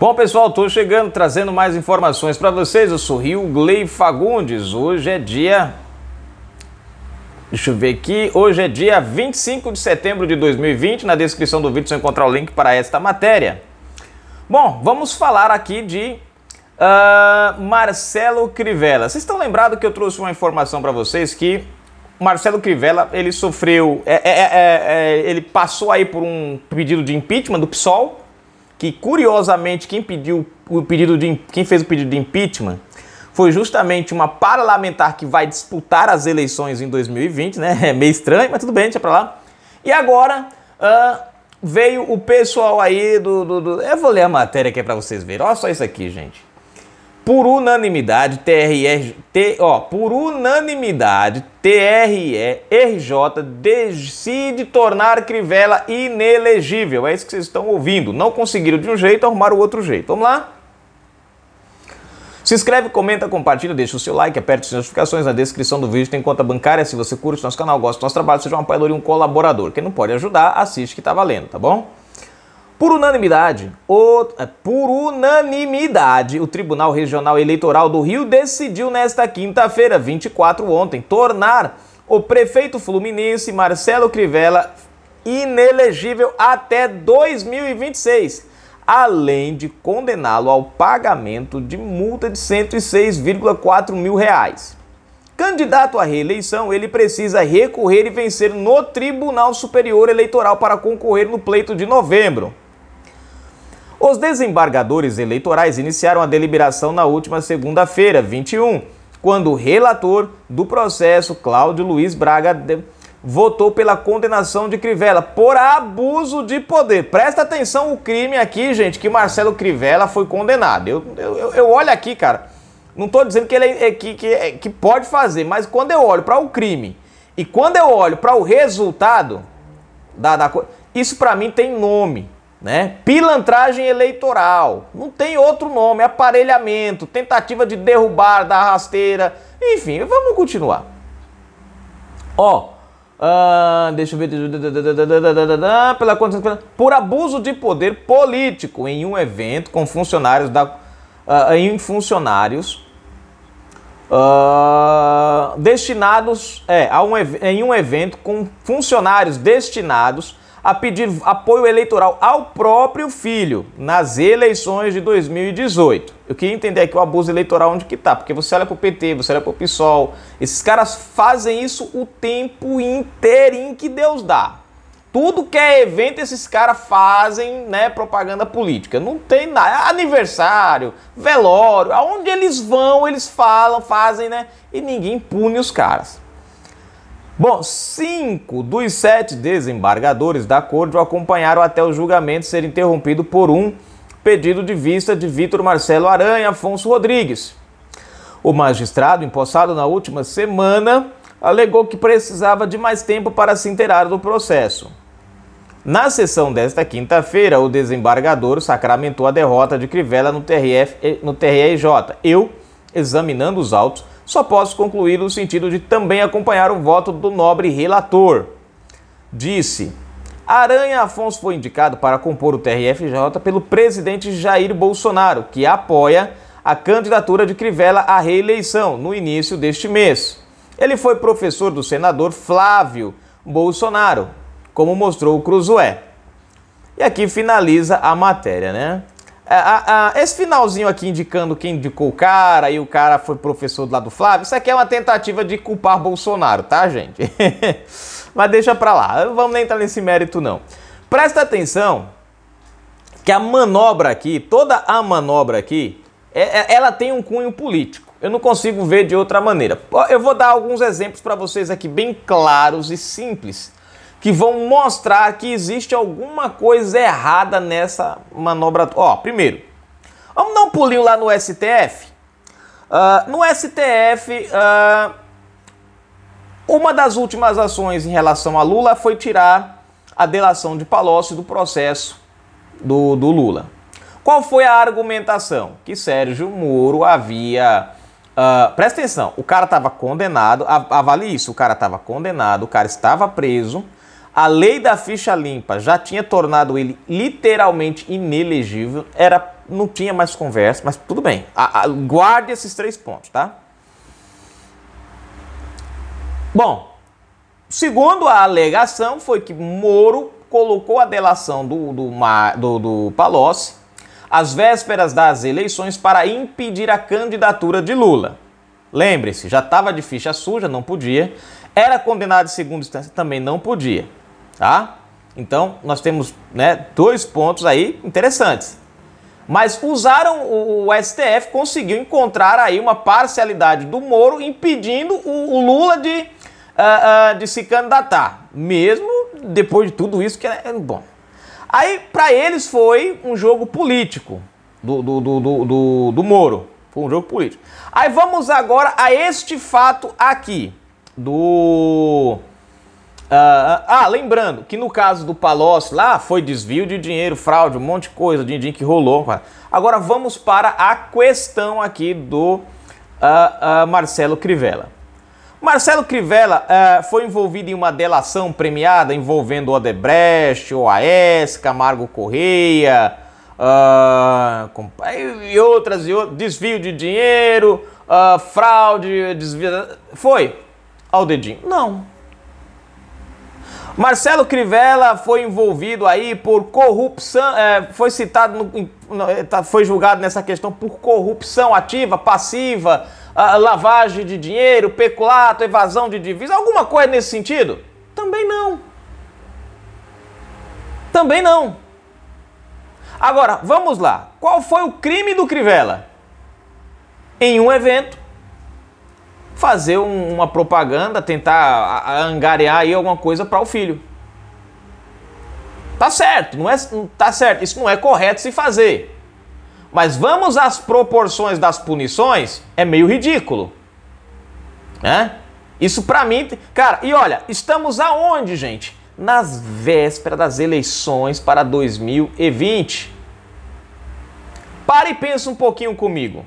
Bom, pessoal, estou chegando trazendo mais informações para vocês. Eu sou Rio Glei Fagundes. Hoje é dia. Deixa eu ver aqui. Hoje é dia 25 de setembro de 2020. Na descrição do vídeo você encontrar o link para esta matéria. Bom, vamos falar aqui de uh, Marcelo Crivella. Vocês estão lembrados que eu trouxe uma informação para vocês que Marcelo Crivella ele sofreu, é, é, é, é, ele passou aí por um pedido de impeachment do PSOL que curiosamente quem pediu o pedido de quem fez o pedido de impeachment foi justamente uma parlamentar que vai disputar as eleições em 2020, né? É meio estranho, mas tudo bem, deixa pra lá. E agora uh, veio o pessoal aí do, do, do, Eu vou ler a matéria aqui pra vocês verem. Olha só isso aqui, gente. Por unanimidade, TRR, T, ó, por unanimidade, TRE, RJ decide tornar Crivella inelegível. É isso que vocês estão ouvindo. Não conseguiram de um jeito, arrumaram o outro jeito. Vamos lá? Se inscreve, comenta, compartilha, deixa o seu like, aperte as notificações na descrição do vídeo, tem conta bancária se você curte nosso canal, gosta do nosso trabalho, seja um apoiador e um colaborador. Quem não pode ajudar, assiste que tá valendo, tá bom? Por unanimidade, o, é, por unanimidade, o Tribunal Regional Eleitoral do Rio decidiu nesta quinta-feira, 24 ontem, tornar o prefeito fluminense Marcelo Crivella inelegível até 2026, além de condená-lo ao pagamento de multa de 106,4 mil reais. Candidato à reeleição, ele precisa recorrer e vencer no Tribunal Superior Eleitoral para concorrer no pleito de novembro. Os desembargadores eleitorais iniciaram a deliberação na última segunda-feira, 21, quando o relator do processo, Cláudio Luiz Braga, votou pela condenação de Crivella por abuso de poder. Presta atenção o crime aqui, gente, que Marcelo Crivella foi condenado. Eu, eu, eu olho aqui, cara, não estou dizendo que ele é, que, que, é, que pode fazer, mas quando eu olho para o crime e quando eu olho para o resultado da, da isso para mim tem nome né? Pilantragem eleitoral, não tem outro nome, aparelhamento, tentativa de derrubar da rasteira, enfim, vamos continuar. Ó, uh, deixa eu ver, pela por abuso de poder político em um evento com funcionários da, uh, em funcionários uh, destinados é, a um, em um evento com funcionários destinados a pedir apoio eleitoral ao próprio filho nas eleições de 2018. Eu queria entender aqui o abuso eleitoral onde que tá, porque você olha pro PT, você olha pro PSOL, esses caras fazem isso o tempo em que Deus dá. Tudo que é evento, esses caras fazem né, propaganda política. Não tem nada. É aniversário, velório, aonde eles vão, eles falam, fazem, né? E ninguém pune os caras. Bom, cinco dos sete desembargadores da corte o acompanharam até o julgamento ser interrompido por um pedido de vista de Vitor Marcelo Aranha Afonso Rodrigues. O magistrado, empossado na última semana, alegou que precisava de mais tempo para se inteirar do processo. Na sessão desta quinta-feira, o desembargador sacramentou a derrota de Crivella no, TRF, eh, no TREJ. Eu, examinando os autos, só posso concluir no sentido de também acompanhar o voto do nobre relator. Disse: Aranha Afonso foi indicado para compor o TRFJ pelo presidente Jair Bolsonaro, que apoia a candidatura de Crivella à reeleição no início deste mês. Ele foi professor do senador Flávio Bolsonaro, como mostrou o Cruzoé. E aqui finaliza a matéria, né? É, esse finalzinho aqui indicando quem indicou o cara e o cara foi professor do lado do Flávio, isso aqui é uma tentativa de culpar Bolsonaro, tá, gente? Mas deixa pra lá, vamos nem entrar nesse mérito, não. Presta atenção que a manobra aqui, toda a manobra aqui, é, é ela tem um cunho político. Eu não consigo ver de outra maneira. Eu vou dar alguns exemplos para vocês aqui bem claros e simples que vão mostrar que existe alguma coisa errada nessa manobra. Ó, primeiro, vamos dar um pulinho lá no STF. Uh, ah, no STF, uh, ah, uma das últimas ações em relação a Lula foi tirar a delação de Palocci do processo do, do Lula. Qual foi a argumentação? Que Sérgio Moro havia Uh, presta atenção, o cara estava condenado, avalie isso, o cara estava condenado, o cara estava preso, a lei da ficha limpa já tinha tornado ele literalmente inelegível. Era, não tinha mais conversa, mas tudo bem. A, a, guarde esses três pontos, tá? Bom, segundo a alegação, foi que Moro colocou a delação do, do, do, do Palocci às vésperas das eleições para impedir a candidatura de Lula. Lembre-se, já estava de ficha suja, não podia. Era condenado em segunda instância, também não podia tá? Então, nós temos né, dois pontos aí interessantes. Mas usaram o, STF conseguiu encontrar aí uma parcialidade do Moro impedindo o, o Lula de, uh, uh, de se candidatar, mesmo depois de tudo isso que é, é bom. Aí para eles foi um jogo político do, do, do, do, do, do Moro, foi um jogo político. Aí vamos agora a este fato aqui do ah, ah, ah, lembrando que no caso do Palocci lá foi desvio de dinheiro, fraude, um monte de coisa, din-din que rolou. Agora vamos para a questão aqui do ah, ah, Marcelo Crivella. Marcelo Crivella foi envolvido em uma delação premiada envolvendo Odebrecht, OAS, Camargo Correia com, e outras, e outras, desvio de dinheiro, fraude, desvio. Foi ao dedinho? Não Marcelo Crivella foi envolvido aí por corrupção, é, foi citado, no, é, tá, foi julgado nessa questão por corrupção ativa, passiva, lavagem de dinheiro, peculato, evasão de divisas, alguma coisa nesse sentido? Também não. Também não. Agora, vamos lá. Qual foi o crime do Crivella? Em um evento, fazer um, uma propaganda, tentar angariar aí alguma coisa para o filho. Tá certo, não é, tá certo, isso não é correto se fazer. Mas vamos às proporções das punições, é meio ridículo. Né? Isso para mim, cara, e olha, estamos aonde, gente? Nas vésperas das eleições para 2020. Para e pensa um pouquinho comigo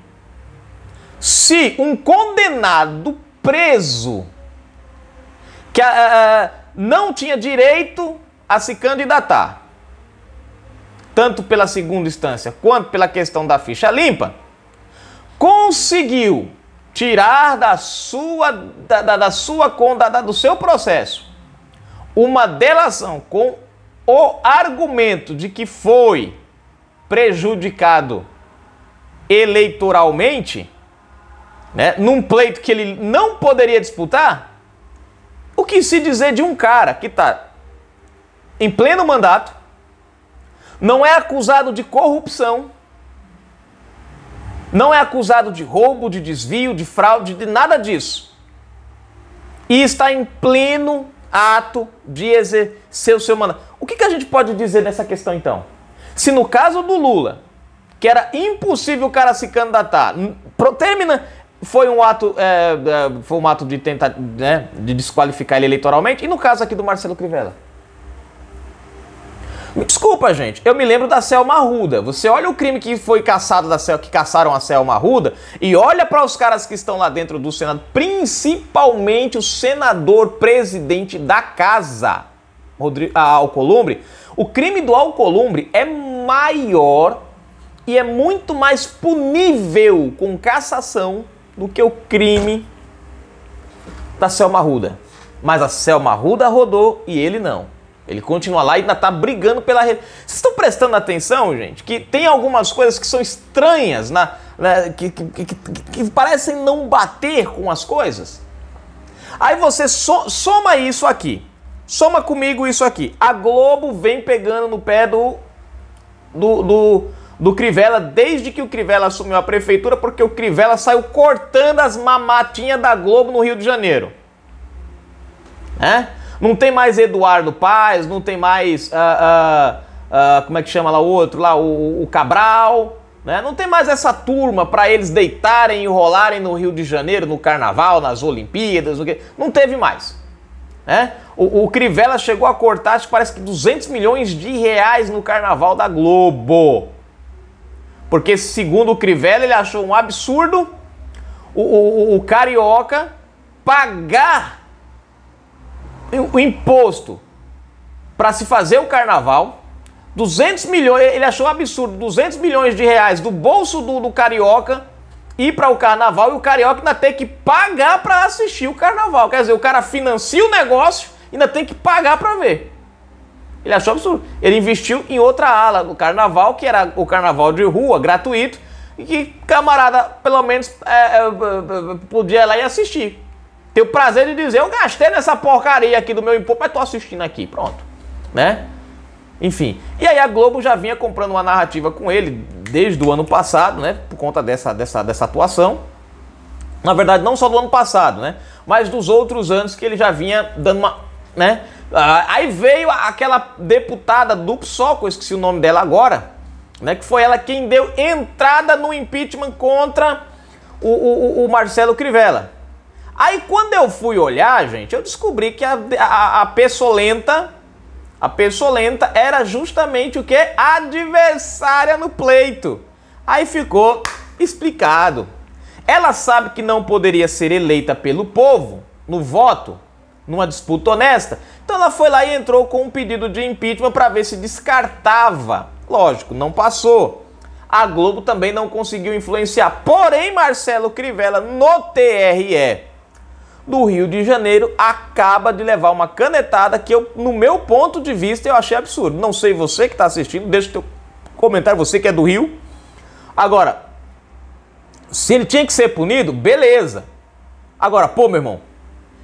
se um condenado preso que uh, não tinha direito a se candidatar, tanto pela segunda instância quanto pela questão da ficha limpa, conseguiu tirar da sua da, da, da sua conta da, do seu processo uma delação com o argumento de que foi prejudicado eleitoralmente né, num pleito que ele não poderia disputar, o que se dizer de um cara que está em pleno mandato, não é acusado de corrupção, não é acusado de roubo, de desvio, de fraude, de nada disso. E está em pleno ato de exercer o seu mandato. O que, que a gente pode dizer nessa questão então? Se no caso do Lula, que era impossível o cara se candidatar, termina, foi um ato, é, é, foi um ato de tentar, né, de desqualificar ele eleitoralmente. E no caso aqui do Marcelo Crivella? Me desculpa, gente. Eu me lembro da Selma Arruda. Você olha o crime que foi caçado da Selma, que caçaram a Selma Arruda e olha para os caras que estão lá dentro do Senado, principalmente o senador presidente da casa, Rodrigo a Alcolumbre. O crime do Alcolumbre é maior e é muito mais punível com cassação do que o crime da Selma Ruda. Mas a Selma Ruda rodou e ele não. Ele continua lá e ainda tá brigando pela rede. Vocês estão prestando atenção, gente? Que tem algumas coisas que são estranhas, na, na que, que, que, que, parecem não bater com as coisas. Aí você so, soma isso aqui. Soma comigo isso aqui. A Globo vem pegando no pé do, do, do do Crivella desde que o Crivella assumiu a prefeitura, porque o Crivella saiu cortando as mamatinhas da Globo no Rio de Janeiro. É? Não tem mais Eduardo Paz, não tem mais. Ah, ah, ah, como é que chama lá o outro? Lá, o, o Cabral. Né? Não tem mais essa turma para eles deitarem e rolarem no Rio de Janeiro, no carnaval, nas Olimpíadas. Não teve mais. Né? O, o Crivella chegou a cortar, acho que parece que 200 milhões de reais no carnaval da Globo. Porque, segundo o Crivella, ele achou um absurdo o, o, o carioca pagar o imposto para se fazer o carnaval. 200 milhões, ele achou um absurdo, 200 milhões de reais do bolso do, do carioca ir para o carnaval e o carioca ainda tem que pagar para assistir o carnaval. Quer dizer, o cara financia o negócio e ainda tem que pagar para ver. Ele achou absurdo. Ele investiu em outra ala do carnaval, que era o carnaval de rua, gratuito, e que camarada, pelo menos, é, é, é podia ir lá e assistir. ter o prazer de dizer, eu gastei nessa porcaria aqui do meu imposto, mas tô assistindo aqui, pronto. Né? Enfim. E aí a Globo já vinha comprando uma narrativa com ele desde o ano passado, né? Por conta dessa, dessa, dessa atuação. Na verdade, não só do ano passado, né? Mas dos outros anos que ele já vinha dando uma. né? Ah, aí veio aquela deputada do PSOL, que eu esqueci o nome dela agora, né, que foi ela quem deu entrada no impeachment contra o, o, o Marcelo Crivella. Aí quando eu fui olhar, gente, eu descobri que a, a, a Pessolenta, a Pessolenta era justamente o que? Adversária no pleito. Aí ficou explicado. Ela sabe que não poderia ser eleita pelo povo no voto, numa disputa honesta. Então ela foi lá e entrou com um pedido de impeachment para ver se descartava. Lógico, não passou. A Globo também não conseguiu influenciar. Porém, Marcelo Crivella, no TRE do Rio de Janeiro, acaba de levar uma canetada que eu, no meu ponto de vista, eu achei absurdo. Não sei você que está assistindo, deixa o teu comentário, você que é do Rio. Agora, se ele tinha que ser punido, beleza. Agora, pô, meu irmão,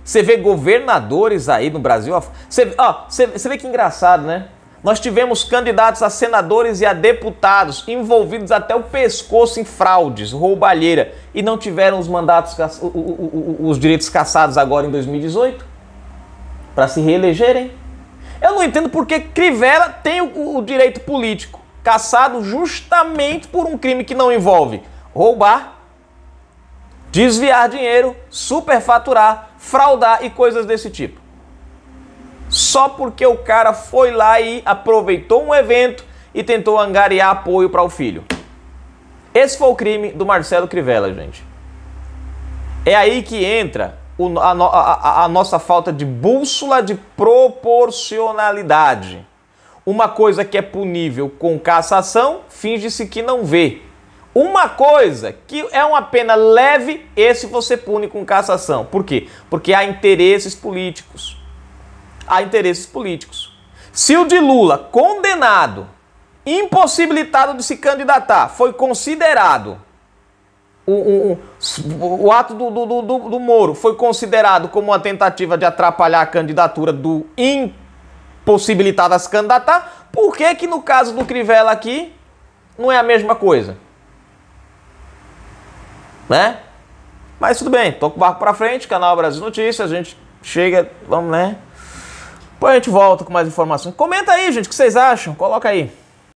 você vê governadores aí no Brasil. Você, ó, você, você vê que engraçado, né? Nós tivemos candidatos a senadores e a deputados envolvidos até o pescoço em fraudes, roubalheira, e não tiveram os mandatos, os direitos cassados agora em 2018 para se reelegerem. Eu não entendo porque Crivella tem o, o direito político cassado justamente por um crime que não envolve roubar, desviar dinheiro, superfaturar, fraudar e coisas desse tipo. Só porque o cara foi lá e aproveitou um evento e tentou angariar apoio para o filho. Esse foi o crime do Marcelo Crivella, gente. É aí que entra o, a, a, a nossa falta de bússola de proporcionalidade. Uma coisa que é punível com cassação, finge-se que não vê. Uma coisa que é uma pena leve, esse você pune com cassação. Por quê? Porque há interesses políticos. Há interesses políticos. Se o de Lula, condenado, impossibilitado de se candidatar, foi considerado o, o, o, ato do, do, do, do Moro foi considerado como uma tentativa de atrapalhar a candidatura do impossibilitado a se candidatar, por que que no caso do Crivella aqui não é a mesma coisa? né? Mas tudo bem, com o barco para frente, canal Brasil Notícias, a gente chega, vamos, né? Depois a gente volta com mais informações. Comenta aí, gente, o que vocês acham? Coloca aí.